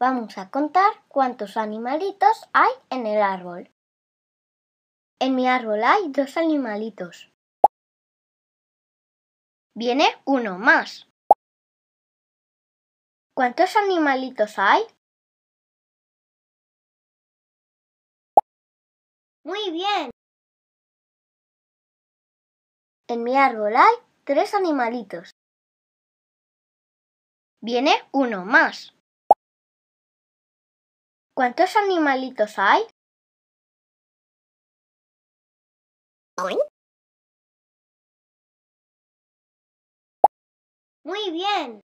Vamos a contar cuántos animalitos hay en el árbol. En mi árbol hay dos animalitos. Viene uno más. ¿Cuántos animalitos hay? Muy bien. En mi árbol hay tres animalitos. Viene uno más. ¿Cuántos animalitos hay? Muy bien.